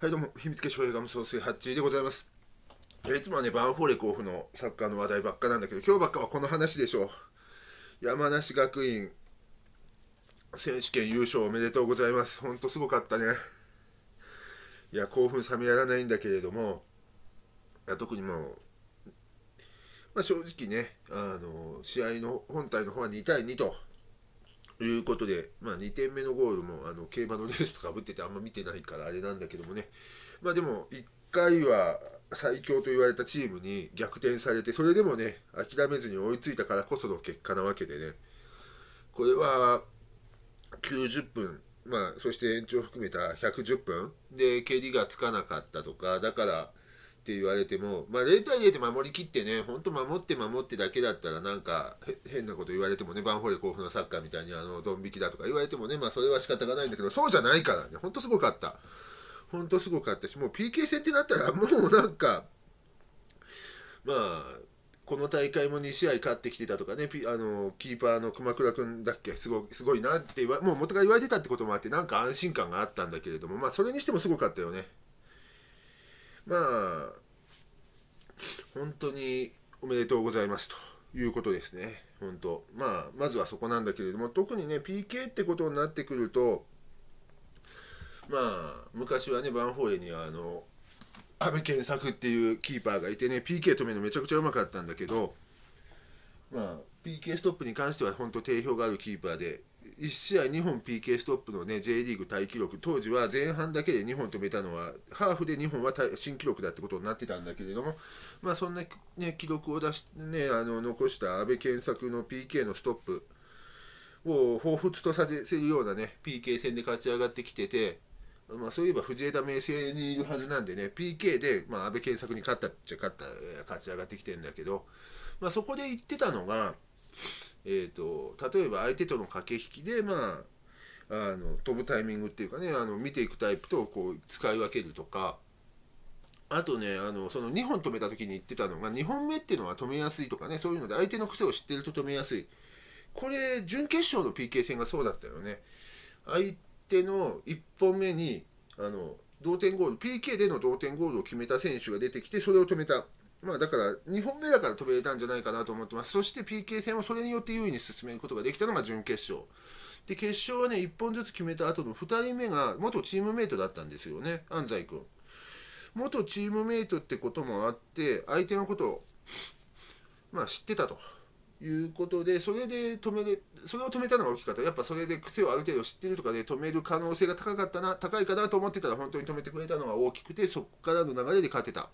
はいどうも秘密結晶映画無双水ハッチでございますいつもはねバンフォーレ甲府のサッカーの話題ばっかなんだけど今日ばっかはこの話でしょう山梨学院選手権優勝おめでとうございますほんとすごかったねいや興奮冷めやらないんだけれどもいや特にもう、まあ、正直ねあの試合の本体の方は2対2とということで、まあ、2点目のゴールもあの競馬のレースとかぶっててあんま見てないからあれなんだけどもね、まあ、でも1回は最強と言われたチームに逆転されてそれでもね諦めずに追いついたからこその結果なわけでねこれは90分、まあ、そして延長含めた110分で蹴りがつかなかったとかだからって言われても、まあ、0対0で守りきってね、本当守って守ってだけだったら、なんか変なこと言われてもね、バンフォレ甲府のサッカーみたいにあのドン引きだとか言われてもね、まあ、それは仕方がないんだけど、そうじゃないからね、本当すごかった。本当すごかったし、もう PK 戦ってなったら、もうなんか、まあ、この大会も2試合勝ってきてたとかね、あのキーパーの熊倉君だっけ、すごすごいなってもう元が言われてたってこともあって、なんか安心感があったんだけれども、まあ、それにしてもすごかったよね。まあ、本当におめでとうございますということですね。本当。まあ、まずはそこなんだけれども、特にね、PK ってことになってくると、まあ、昔はね、ヴァンフォーレには、あの、阿部健作っていうキーパーがいてね、PK 止めるのめちゃくちゃうまかったんだけど、まあ、PK ストップに関しては本当定評があるキーパーで、1試合2本 PK ストップの、ね、J リーグタイ記録当時は前半だけで2本止めたのはハーフで2本は新記録だってことになってたんだけれども、まあ、そんな、ね、記録を出し、ね、あの残した安倍健作の PK のストップを彷彿とさせるような、ね、PK 戦で勝ち上がってきてて、まあ、そういえば藤枝明誠にいるはずなんでね PK で、まあ、安倍健作に勝ったっちゃ勝った勝ち上がってきてるんだけど、まあ、そこで言ってたのが。えーと、と例えば相手との駆け引きで、まあ、あの飛ぶタイミングっていうかねあの見ていくタイプとこう使い分けるとかあとねあのその2本止めた時に言ってたのが2本目っていうのは止めやすいとかねそういうので相手の癖を知ってると止めやすいこれ準決勝の PK 戦がそうだったよね相手の1本目にあの同点ゴール PK での同点ゴールを決めた選手が出てきてそれを止めたまあ、だから2本目だから飛べたんじゃないかなと思ってます。そして PK 戦をそれによって優位に進めることができたのが準決勝。で、決勝はね、1本ずつ決めた後の2人目が元チームメイトだったんですよね、安西君。元チームメイトってこともあって、相手のことを、まあ、知ってたと。いうことで、それで止めれ、それを止めたのが大きかった。やっぱそれで癖をある程度知ってるとかで止める可能性が高かったな、高いかなと思ってたら本当に止めてくれたのが大きくて、そこからの流れで勝てた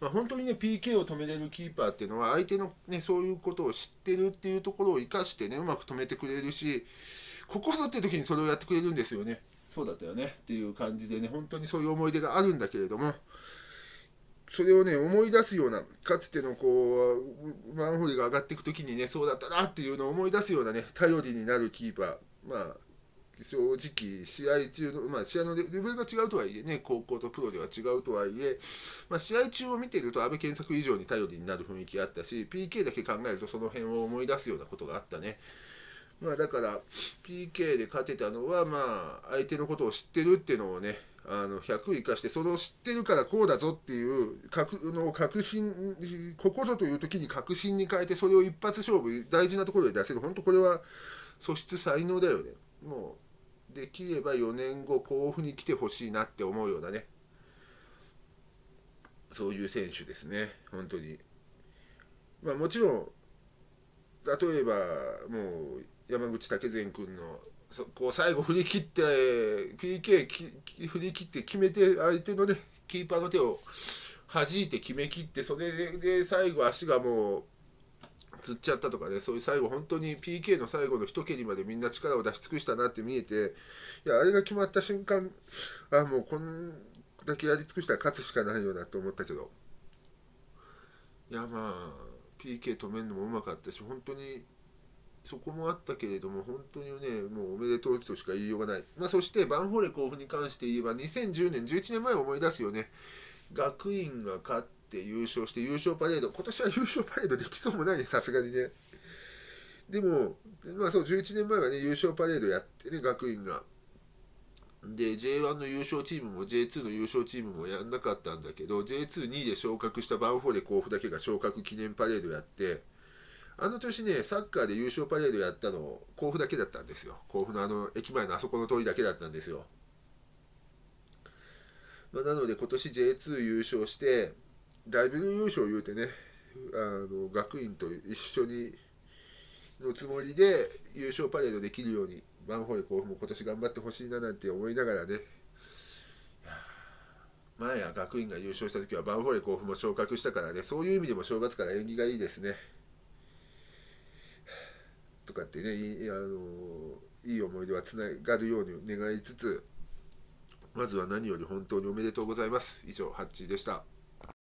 まあ、本当にね PK を止めれるキーパーっていうのは相手の、ね、そういうことを知ってるっていうところを生かしてねうまく止めてくれるしここぞっていう時にそれをやってくれるんですよねそうだったよねっていう感じでね本当にそういう思い出があるんだけれども。それをね思い出すようなかつてのこうマンホールが上がっていく時にねそうだったなっていうのを思い出すようなね頼りになるキーパーまあ正直試合中の、まあ、試合のレベルが違うとはいえね高校とプロでは違うとはいえ、まあ、試合中を見ていると阿部健作以上に頼りになる雰囲気あったし PK だけ考えるとその辺を思い出すようなことがあったね。まあ、だから PK で勝てたのはまあ相手のことを知ってるっていうのをねあの100生かしてその知ってるからこうだぞっていうのを確信ここぞという時に確信に変えてそれを一発勝負大事なところで出せる本当これは素質才能だよねもうできれば4年後甲府に来てほしいなって思うようなねそういう選手ですね本当にまあもちろん例えばもう山口武善君のそこう最後振り切って PK 振り切って決めて相手のねキーパーの手を弾いて決めきってそれで最後足がもう釣っちゃったとかねそういう最後本当に PK の最後の一蹴りまでみんな力を出し尽くしたなって見えていやあれが決まった瞬間あもうこんだけやり尽くしたら勝つしかないよなと思ったけどいやまあ PK 止めるのもうまかったし本当にそこもあったけれども本当にねもうおめでとうとしか言いようがない、まあ、そしてバンホーレ甲府に関して言えば2010年11年前を思い出すよね学院が勝っって優勝して優勝パレード今年は優勝パレードできそうもないねさすがにねでも、まあ、そう11年前はね優勝パレードやってね学院がで J1 の優勝チームも J2 の優勝チームもやんなかったんだけど J22 位で昇格したバンフォーレ甲府だけが昇格記念パレードやってあの年ねサッカーで優勝パレードやったの甲府だけだったんですよ甲府のあの駅前のあそこの通りだけだったんですよ、まあ、なので今年 J2 優勝して大ベ優勝言うてねあの学院と一緒にのつもりで優勝パレードできるようにバンホール甲府も今年頑張ってほしいななんて思いながらね前は学院が優勝した時はバンフォーレ甲府も昇格したからねそういう意味でも正月から縁起がいいですね。とかってねい,、あのいい思い出はつながるように願いつつまずは何より本当におめでとうございます。以上ハッチーでした。